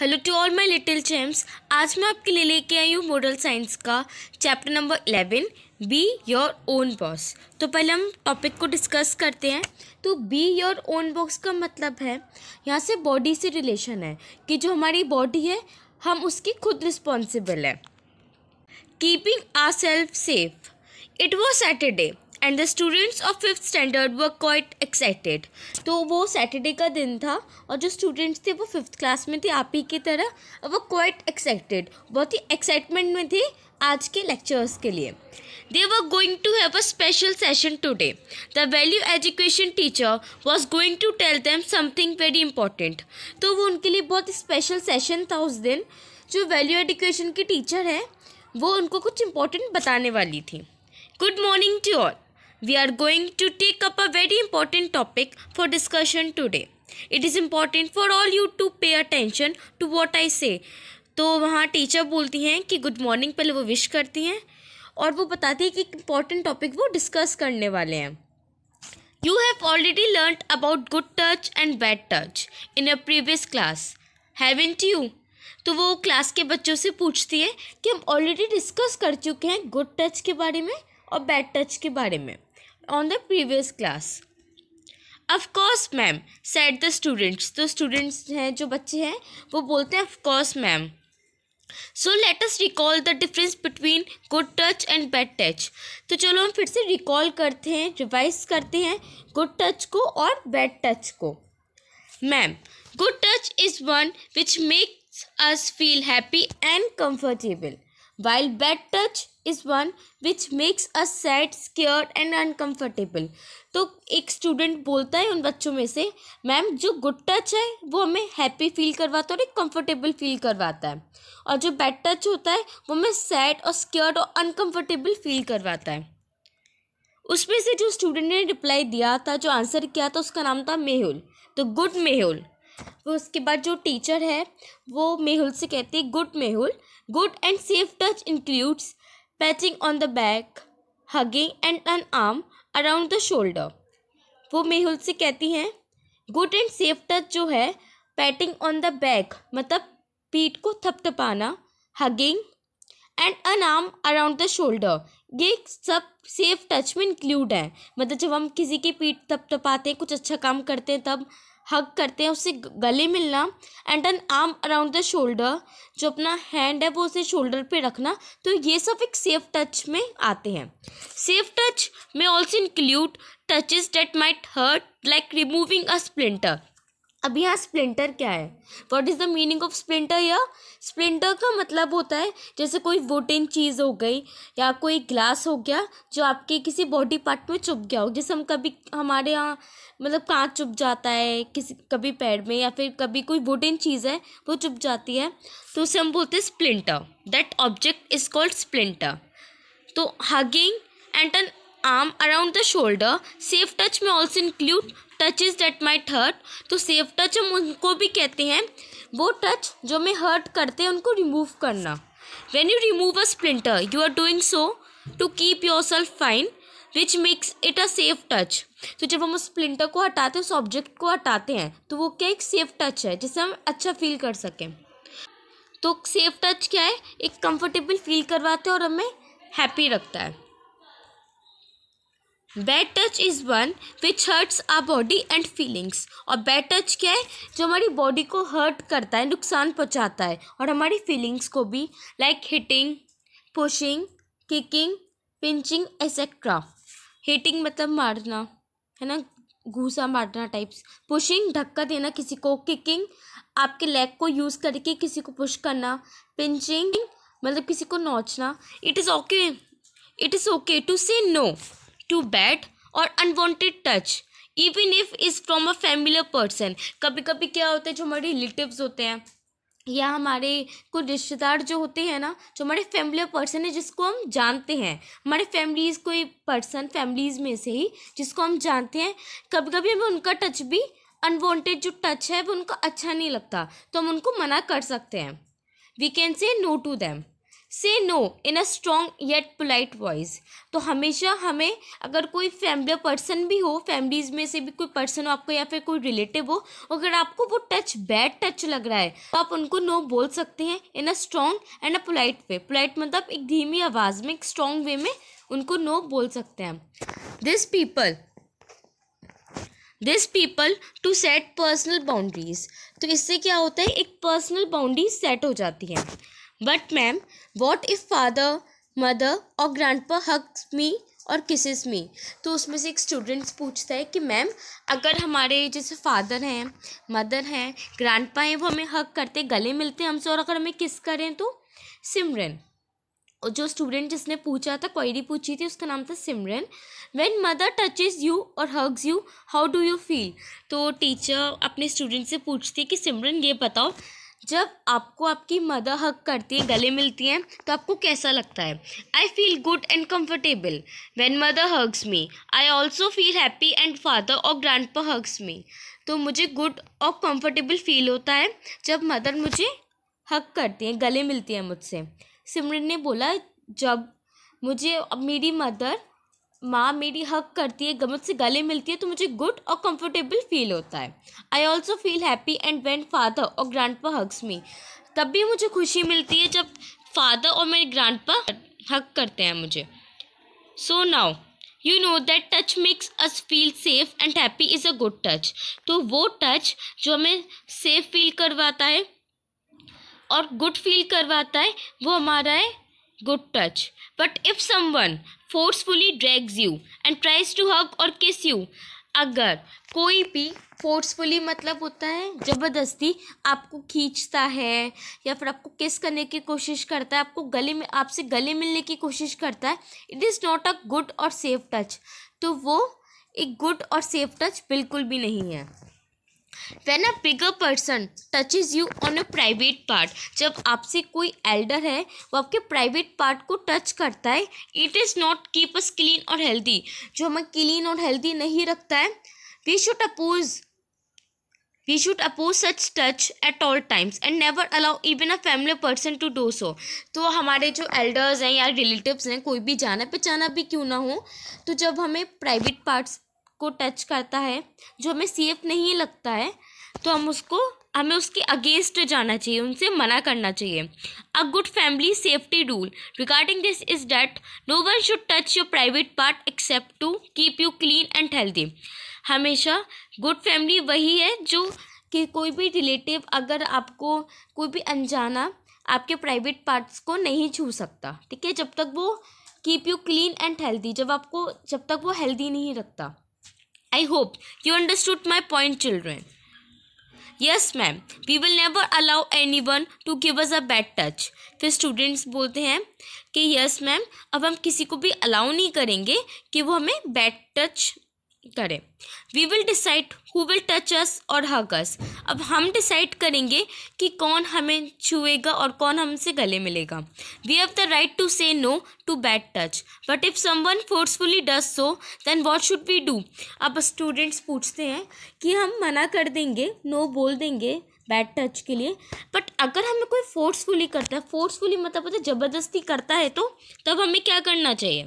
Hello to all my little champs आज मैं आपके लिए लेके आई हूँ मॉडल साइंस का chapter number eleven be your own boss तो पहले हम टॉपिक को डिस्कस करते हैं तो बी योर ओन बॉस का मतलब है यहाँ से बॉडी से रिलेशन है कि जो हमारी बॉडी है हम उसकी खुद रिस्पॉन्सिबल है keeping our self safe it was Saturday and the students of fifth standard were quite excited तो वो सैटरडे का दिन था और जो स्टूडेंट्स थे वो फिफ्थ क्लास में थे आप ही की तरह वो क्वाइट एक्साइटेड बहुत ही एक्साइटमेंट में थे आज के लेक्चर्स के लिए they were going to have a special session today the value education teacher was going to tell them something very important तो वो उनके लिए बहुत स्पेशल सेशन था उस दिन जो वैल्यू एजुकेशन की टीचर है वो उनको कुछ इम्पोर्टेंट बताने वाली थी good morning to all we are going to take up a very important topic for discussion today. It is important for all you to pay attention to what I say. तो वहाँ teacher बोलती हैं कि good morning पहले वो wish करती हैं और वो बताती है कि इम्पॉर्टेंट टॉपिक वो डिस्कस करने वाले हैं you have already learn about good touch and bad touch in a previous class have haven't you तो वो क्लास के बच्चों से पूछती है कि हम ऑलरेडी डिस्कस कर चुके हैं गुड टच के बारे में और बैड टच के बारे में on the previous class of course ma'am said the students तो स्टूडेंट्स हैं जो बच्चे हैं वो बोलते हैं of course ma'am so let us recall the difference between good touch and bad touch तो चलो हम फिर से रिकॉल करते हैं रिवाइज करते हैं गुड टच को और बैड टच को ma'am good touch is one which makes us feel happy and comfortable while bad touch is one which makes us sad scared and uncomfortable तो एक स्टूडेंट बोलता है उन बच्चों में से मैम जो गुड टच है वो हमें हैप्पी फील करवाता है और एक कंफर्टेबल फील करवाता है और जो बैड टच होता है वो हमें सैड और स्क्योर्ड और अनकंफर्टेबल फील करवाता है उसमें से जो स्टूडेंट ने रिप्लाई दिया था जो आंसर किया था उसका नाम था मेहुल तो गुड मेहुल वो उसके बाद जो टीचर है वो मेहुल से कहती है good Mehul Good and safe touch includes patting on the back, hugging and an arm around the shoulder. वो मेहुल से कहती हैं गुड एंड सेफ टच जो है पैटिंग ऑन द बैक मतलब पीठ को थपथपाना hugging and an arm around the shoulder ये सब सेफ टच में इंक्लूड है मतलब जब हम किसी की पीठ थपथपाते हैं कुछ अच्छा काम करते हैं तब हग करते हैं उससे गले मिलना and an arm around the shoulder जो अपना हैंड है वो उसे शोल्डर पे रखना तो ये सब एक सेफ टच में आते हैं सेफ टच में also include touches that might hurt like removing a splinter अब यहाँ स्प्लिंटर क्या है what is the meaning of splinter या स्प्लिंटर का मतलब होता है जैसे कोई वोटिन चीज़ हो गई या कोई ग्लास हो गया जो आपके किसी बॉडी पार्ट में चुप गया हो जैसे हम कभी हमारे यहाँ मतलब कांच चुप जाता है किसी कभी पैर में या फिर कभी कोई वोटिन चीज़ है वो चुप जाती है तो उसे हम बोलते हैं splinter that object is called splinter तो hugging and an arm around the shoulder safe touch में also include touches that might hurt तो safe touch हम उनको भी कहते हैं वो touch जो हमें hurt करते हैं उनको remove करना when you remove a splinter you are doing so to keep yourself fine which makes it a safe touch. तो जब हम उस स्प्लिंटर को हटाते हैं उस ऑब्जेक्ट को हटाते हैं तो वो क्या एक सेफ टच है जिससे हम अच्छा फील कर सकें तो सेफ टच क्या है एक कंफर्टेबल फील करवाता है और हमें हैप्पी रखता है bad touch is one which hurts our body and feelings और बैड टच क्या है जो हमारी बॉडी को हर्ट करता है नुकसान पहुंचाता है और हमारी फीलिंग्स को भी like hitting pushing kicking pinching etcetera hitting मतलब मारना है ना घूसा मारना टाइप्स पुशिंग धक्का देना किसी को किकिंग आपके लेग को यूज़ करके किसी को पुश करना पिंचिंग मतलब किसी को नोचना it is okay it is okay to say no to bad और unwanted touch even if is from a familiar person कभी कभी क्या होता है जो हमारे रिलेटिव्स होते हैं या हमारे कोई रिश्तेदार जो होते हैं ना जो हमारे फैमिली पर्सन है जिसको हम जानते हैं हमारे फैमिलीज़ कोई पर्सन फैमिलीज़ में से ही जिसको हम जानते हैं कभी कभी हमें उनका टच भी अनवांटेड जो टच है वो उनको अच्छा नहीं लगता तो हम उनको मना कर सकते हैं we can say no to them say no in a strong yet polite voice तो हमेशा हमें अगर कोई फैमिली पर्सन भी हो फैमिलीज में से भी कोई पर्सन हो आपको या फिर कोई रिलेटिव हो तो अगर आपको वो टच बैड टच लग रहा है तो आप उनको नो बोल सकते हैं in a strong and a polite way polite मतलब एक धीमी आवाज़ में एक स्ट्रॉन्ग वे में उनको नो बोल सकते हैं this people this people to set personal boundaries तो इससे क्या होता है एक पर्सनल बाउंड्री सेट हो जाती है but ma'am what if father mother or grandpa hugs मी और किसिस मी तो उसमें से एक स्टूडेंट्स पूछता है कि मैम अगर हमारे जैसे फादर हैं मदर हैं ग्रांड पा हैं वो हमें हक करते गले मिलते हैं हमसे और अगर हमें किस करें तो सिमरन और जो स्टूडेंट जिसने पूछा था क्वेरी पूछी थी उसका नाम था Simran when mother touches you or hugs you how do you feel तो टीचर अपने स्टूडेंट से पूछती कि सिमरन ये बताओ जब आपको आपकी मदर हक करती है गले मिलती हैं तो आपको कैसा लगता है I feel good and comfortable when mother hugs me I also feel happy and father or pa hugs me तो मुझे गुड और कम्फर्टेबल फील होता है जब मदर मुझे हक करती हैं गले मिलती हैं मुझसे सिमरन ने बोला जब मुझे मेरी मदर माँ मेरी हक करती है गमत से गले मिलती है तो मुझे गुड और कंफर्टेबल फील होता है I also feel happy and when father or grandpa hugs मी तब भी मुझे खुशी मिलती है जब फादर और मेरे ग्रांड पा हक करते हैं मुझे so now you know that touch makes us feel safe and happy is a good touch तो वो टच जो हमें सेफ फील करवाता है और गुड फील करवाता है वो हमारा है good touch but if someone forcefully drags you and tries to hug or kiss you अगर कोई भी फोर्सफुली मतलब होता है ज़बरदस्ती आपको खींचता है या फिर आपको किस करने की कोशिश करता है आपको गले में आपसे गले मिलने की कोशिश करता है it is not a good or safe touch तो वो एक गुड और सेफ टच बिल्कुल भी नहीं है when a bigger person touches you on a private part जब आपसे कोई एल्डर है वो आपके प्राइवेट पार्ट को टच करता है it is not keep us clean और हेल्दी जो हमें क्लीन और हेल्दी नहीं रखता है we should oppose we should oppose such touch at all times and never allow even a family person to do so तो हमारे जो एल्डर्स हैं या रिलेटिव हैं कोई भी जाना पहचाना भी क्यों ना हो तो जब हमें प्राइवेट पार्ट्स को टच करता है जो हमें सेफ नहीं लगता है तो हम उसको हमें उसके अगेंस्ट जाना चाहिए उनसे मना करना चाहिए a good family safety rule regarding this is that no one should touch your private part except to keep you clean and healthy हमेशा गुड फैमिली वही है जो कि कोई भी रिलेटिव अगर आपको कोई भी अनजाना आपके प्राइवेट पार्ट्स को नहीं छू सकता ठीक है जब तक वो keep you clean and healthy जब आपको जब तक वो हेल्दी नहीं रखता I hope you understood my point children yes ma'am we will never allow anyone to give us a bad touch फिर स्टूडेंट्स बोलते हैं कि यस yes, मैम अब हम किसी को भी अलाउ नहीं करेंगे कि वो हमें बैड टच करें we will decide who will touch us or hug अस अब हम डिसाइड करेंगे कि कौन हमें छुएगा और कौन हमसे गले मिलेगा we have the right to say no to bad touch but if someone forcefully does so then what should we do अब स्टूडेंट्स पूछते हैं कि हम मना कर देंगे नो बोल देंगे बैड टच के लिए बट अगर हमें कोई फोर्सफुली करता है फोर्सफुली मतलब ज़बरदस्ती करता है तो तब हमें क्या करना चाहिए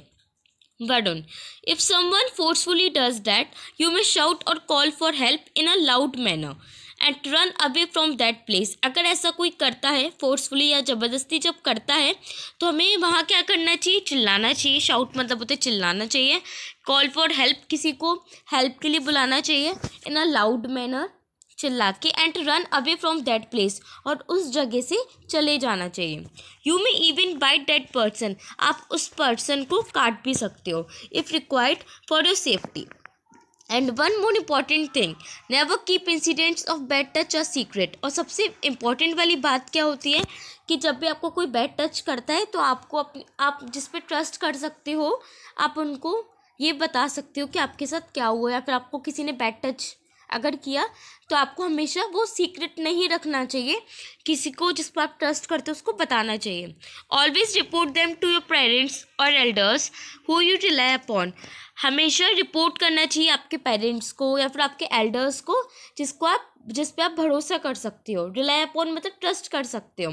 वर्डन if someone forcefully does that you may shout or call for help in a loud manner and run away from that place अगर ऐसा कोई करता है फोर्सफुली या ज़बरदस्ती जब करता है तो हमें वहाँ क्या करना चाहिए चिल्लाना चाहिए शाउट मतलब होते चिल्लाना चाहिए कॉल फॉर हेल्प किसी को हेल्प के लिए बुलाना चाहिए इन अ लाउड मैनर चिल्ला के and run away from that place और उस जगह से चले जाना चाहिए you may even bite that person आप उस पर्सन को काट भी सकते हो if required for your safety and one more important thing never keep incidents of bad touch a secret और सबसे इम्पॉर्टेंट वाली बात क्या होती है कि जब भी आपको कोई बैड टच करता है तो आपको अपने आप जिस पर ट्रस्ट कर सकते हो आप उनको ये बता सकते हो कि आपके साथ क्या हुआ या फिर आपको किसी ने बैड टच अगर किया तो आपको हमेशा वो सीक्रेट नहीं रखना चाहिए किसी को जिस पर आप ट्रस्ट करते हो उसको बताना चाहिए always report them to your parents or elders who you rely upon हमेशा रिपोर्ट करना चाहिए आपके पेरेंट्स को या फिर आपके एल्डर्स को जिसको आप जिस पर आप भरोसा कर सकते हो रिलाई अपॉन मतलब ट्रस्ट कर सकते हो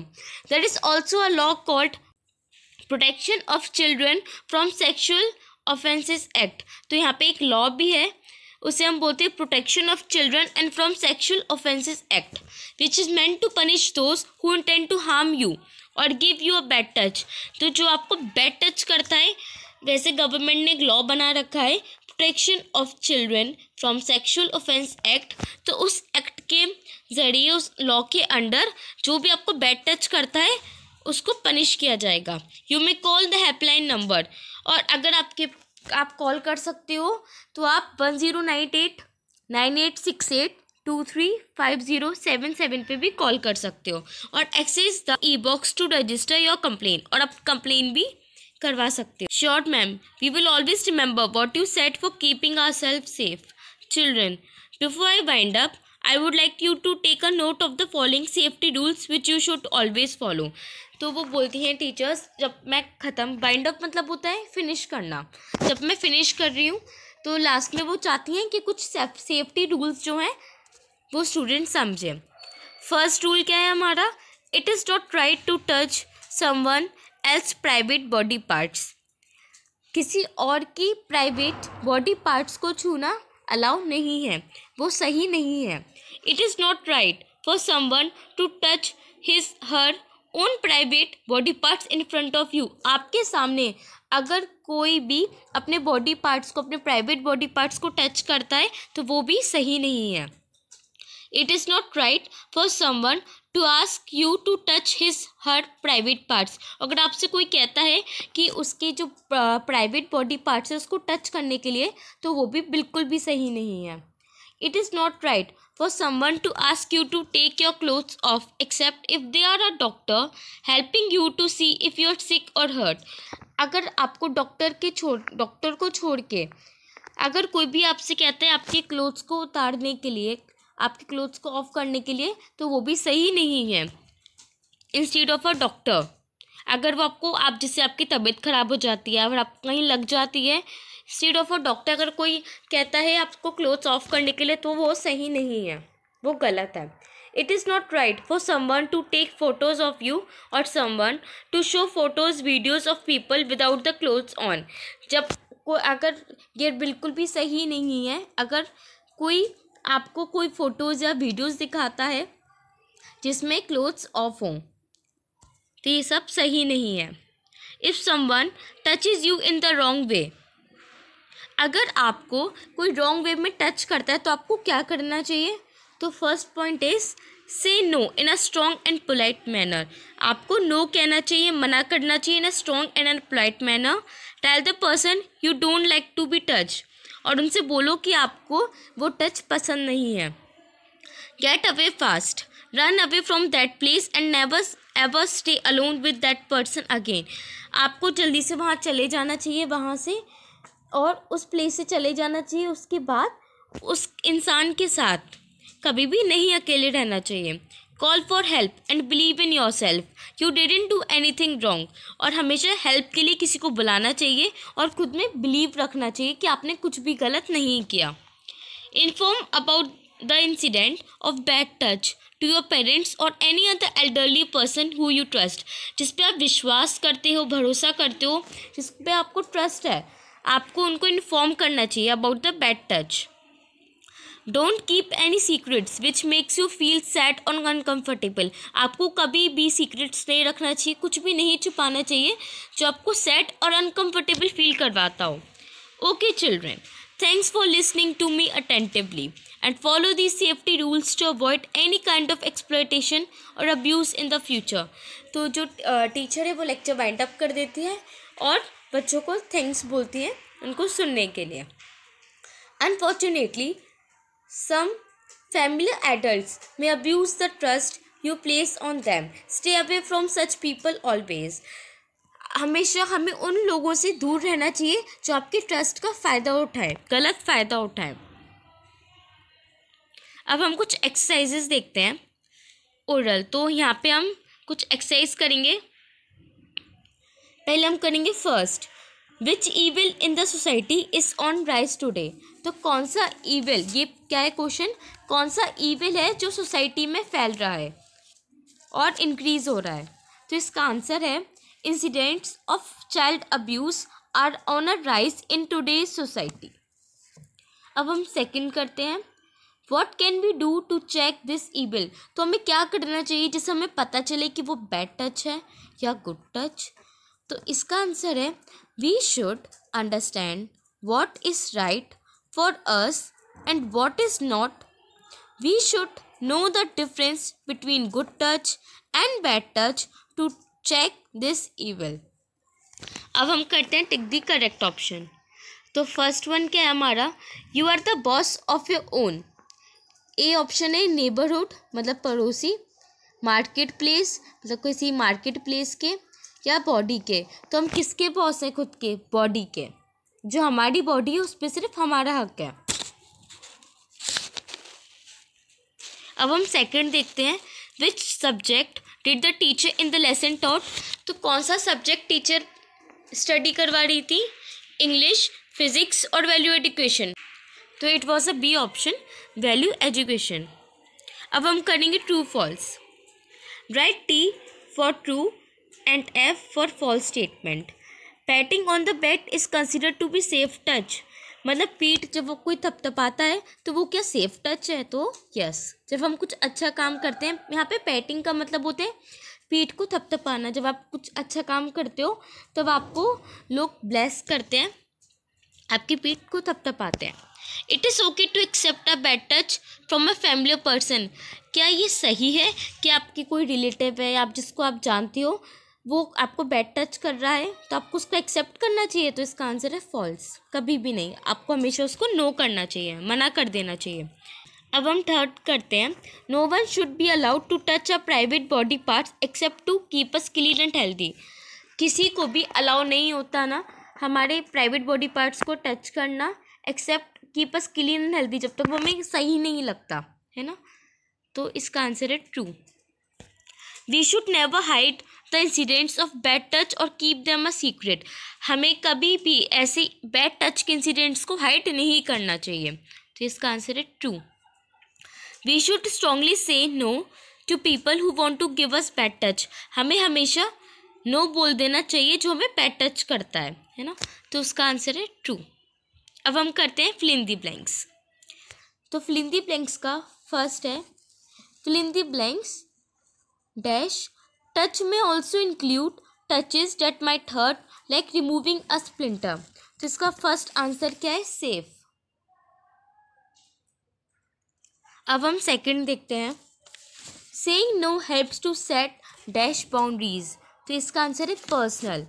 that is also a law called protection of children from sexual offences act तो यहाँ पे एक लॉ भी है उसे हम बोलते हैं protection of children and from sexual offences act which is meant to punish those who intend to harm you or give you a bad touch तो जो आपको बैड टच करता है वैसे गवर्नमेंट ने एक लॉ बना रखा है protection of children from sexual offence act तो उस एक्ट के ज़रिए उस लॉ के अंडर जो भी आपको बैड टच करता है उसको पनिश किया जाएगा you may call the helpline number और अगर आपके आप कॉल कर सकते हो तो आप one zero nine eight nine eight six eight two three five zero seven seven पर भी कॉल कर सकते हो और access the e box to register your complaint और आप कंप्लेन भी करवा सकते हो sure ma'am we will always remember what you said for keeping our self safe children before I wind up I would like you to take a note of the following safety rules which you should always follow तो वो बोलती हैं teachers जब मैं ख़त्म bind up मतलब होता है फिनिश करना जब मैं फिनिश कर रही हूँ तो लास्ट में वो चाहती हैं कि कुछ सेफ्टी रूल्स जो हैं वो स्टूडेंट समझें फर्स्ट रूल क्या है हमारा it is not right to touch someone else private body parts किसी और की प्राइवेट बॉडी पार्ट्स को छूना अलाउ नहीं है वो सही नहीं है it is not right for someone to touch his her own private body parts in front of you आपके सामने अगर कोई भी अपने बॉडी पार्ट्स को अपने प्राइवेट बॉडी पार्ट्स को टच करता है तो वो भी सही नहीं है it is not right for someone to ask you to touch his her private parts अगर आपसे कोई कहता है कि उसके जो प्राइवेट बॉडी पार्ट्स है उसको टच करने के लिए तो वो भी बिल्कुल भी सही नहीं है it is not right for someone to ask you to take your clothes off except if they are a doctor helping you to see if you are sick or hurt अगर आपको डॉक्टर के छोड़ doctor को छोड़ के अगर कोई भी आपसे कहते हैं आपके क्लोथ्स को उतारने के लिए आपके क्लोथ्स को ऑफ करने के लिए तो वो भी सही नहीं है इंस्टीड ऑफ अ डॉक्टर अगर वो आपको आप जैसे आपकी तबीयत ख़राब हो जाती है अगर आप कहीं लग जाती है सीड ऑफ और डॉक्टर अगर कोई कहता है आपको क्लोथ्स ऑफ करने के लिए तो वो सही नहीं है वो गलत है it is not right for someone to take photos of you or someone to show photos videos of people without the clothes on जब को अगर ये बिल्कुल भी सही नहीं है अगर कोई आपको कोई फ़ोटोज़ या वीडियोज़ दिखाता है जिसमें क्लोथ्स ऑफ हों तो ये सब सही नहीं है if touch is you in the wrong way अगर आपको कोई रॉन्ग वे में टच करता है तो आपको क्या करना चाहिए तो first point is say no in a strong and polite manner आपको नो no कहना चाहिए मना करना चाहिए in a strong and an polite manner tell the person you don't like to be touch और उनसे बोलो कि आपको वो टच पसंद नहीं है get away fast run away from that place and never ever stay alone with that person again आपको जल्दी से वहाँ चले जाना चाहिए वहाँ से और उस प्लेस से चले जाना चाहिए उसके बाद उस इंसान के साथ कभी भी नहीं अकेले रहना चाहिए call for help and believe in your self you didn't do any thing wrong और हमेशा हेल्प के लिए किसी को बुलाना चाहिए और खुद में बिलीव रखना चाहिए कि आपने कुछ भी गलत नहीं किया inform about the incident of bad touch to your parents or any other elderly person who you trust जिस पर आप विश्वास करते हो भरोसा करते हो जिस पर आपको ट्रस्ट है आपको उनको इन्फॉर्म करना चाहिए about the bad touch don't keep any secrets which makes you feel sad or uncomfortable आपको कभी भी सीक्रेट्स नहीं रखना चाहिए कुछ भी नहीं छुपाना चाहिए जो आपको सैड और अनकम्फर्टेबल फील करवाता हो okay children thanks for listening to me attentively and follow these safety rules to avoid any kind of exploitation और abuse in the future तो जो टीचर है वो लेक्चर वाइंड अप कर देती है और बच्चों को थैंक्स बोलती है उनको सुनने के लिए unfortunately some family adult may abuse the trust you place on them stay away from such people always हमेशा हमें उन लोगों से दूर रहना चाहिए जो आपके ट्रस्ट का फ़ायदा उठाए गलत फ़ायदा उठाए अब हम कुछ एक्सरसाइजेस देखते हैं ओरल तो यहाँ पे हम कुछ एक्सरसाइज करेंगे पहले हम करेंगे first which evil in the society is on rise today तो कौन सा ईविल ये क्या है क्वेश्चन कौन सा ईविल है जो सोसाइटी में फैल रहा है और इंक्रीज हो रहा है तो इसका आंसर है incidents of child abuse are on a rise in today society अब हम सेकेंड करते हैं what can we do to check this evil तो हमें क्या करना चाहिए जिससे हमें पता चले कि वो बैड टच है या गुड टच तो इसका आंसर है we should understand what is right for us and what is not we should know the difference between good touch and bad touch to check this evil अब हम करते हैं tick the correct option तो first one क्या है हमारा you are the boss of your own A option है neighbourhood मतलब पड़ोसी मार्केट प्लेस मतलब किसी मार्केट प्लेस के या बॉडी के तो हम किसके पास हैं खुद के बॉडी के जो हमारी बॉडी है उस पर सिर्फ हमारा हक है अब हम सेकंड देखते हैं which subject did the teacher in the lesson taught तो कौन सा सब्जेक्ट टीचर स्टडी करवा रही थी English physics or value education तो it was a B option value education अब हम करेंगे true false right T for true and F for false statement patting on the back is consider to be safe touch मतलब पीठ जब वो कोई थपथपाता है तो वो क्या सेफ टच है तो यस जब हम कुछ अच्छा काम करते हैं यहाँ पे पैटिंग का मतलब होता है पीठ को थपथपाना जब आप कुछ अच्छा काम करते हो तब आपको लोग ब्लेस करते हैं आपकी पीठ को थपथपाते हैं it is okay to accept a bad touch from a family person क्या ये सही है कि आपकी कोई रिलेटिव है आप जिसको आप जानती हो वो आपको बैड टच कर रहा है तो आपको उसको एक्सेप्ट करना चाहिए तो इसका आंसर है फॉल्स कभी भी नहीं आपको हमेशा उसको नो करना चाहिए मना कर देना चाहिए अब हम थर्ड करते हैं no one should be allowed to touch a private body parts except to keep us clean and healthy किसी को भी अलाउ नहीं होता ना हमारे प्राइवेट बॉडी पार्ट्स को टच करना except keep us clean and healthy जब तक वो हमें सही नहीं लगता है ना तो इसका आंसर है true we should never hide the incidents of bad touch or keep them a secret हमें कभी भी ऐसे बैड टच के इंसिडेंट्स को हाइड नहीं करना चाहिए तो इसका आंसर है true we should strongly say no to people who want to give us bad touch हमें हमेशा नो no बोल देना चाहिए जो हमें बैड टच करता है है ना तो उसका आंसर है ट्रू अब हम करते हैं फ्लिंदी ब्लैंक्स तो फ्लिंदी ब्लैंक्स का फर्स्ट है फ्लिंदी ब्लैंक्स डैश टच में also include touches that may hurt like removing a splinter तो इसका फर्स्ट आंसर क्या है सेफ अब हम सेकेंड देखते हैं saying no helps to set dash boundaries तो इसका आंसर है पर्सनल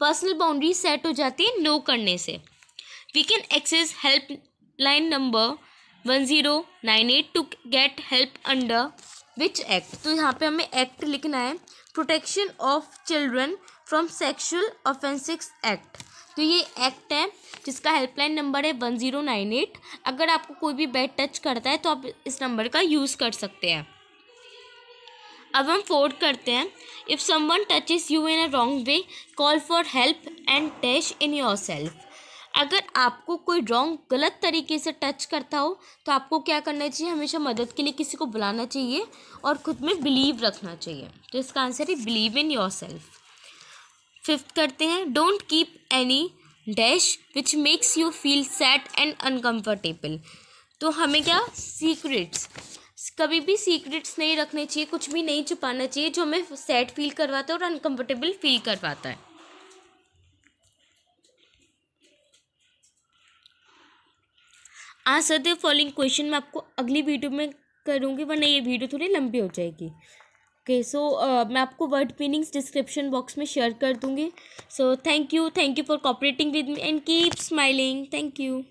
पर्सनल बाउंड्री सेट हो जाती है नो करने से we can access helpline number one zero nine eight to get help under which act तो यहाँ पे हमें एक्ट लिखना है protection of children from sexual offences act तो ये एक्ट है जिसका हेल्पलाइन नंबर है वन ज़ीरो नाइन एट अगर आपको कोई भी बैड टच करता है तो आप इस नंबर का यूज़ कर सकते हैं अब हम फोर्थ करते हैं if touch touches you in a wrong way call for help and dash in your yourself अगर आपको कोई रॉन्ग गलत तरीके से टच करता हो तो आपको क्या करना चाहिए हमेशा मदद के लिए किसी को बुलाना चाहिए और खुद में बिलीव रखना चाहिए तो इसका आंसर है believe in your yourself fifth करते हैं don't keep any dash which makes you feel sad and uncomfortable तो हमें क्या सीक्रेट्स कभी भी सीक्रेट्स नहीं रखने चाहिए कुछ भी नहीं छुपाना चाहिए जो हमें सैड फील करवाता है और अनकम्फर्टेबल फील करवाता है आंसर दे फॉलोइंग क्वेश्चन मैं आपको अगली वीडियो में करूँगी वरना ये वीडियो थोड़ी लंबी हो जाएगी okay okay, so so, uh, मैं आपको वर्ड मीनिंग्स डिस्क्रिप्शन बॉक्स में शेयर कर दूँगी so thank you thank you for cooperating with me and keep smiling thank you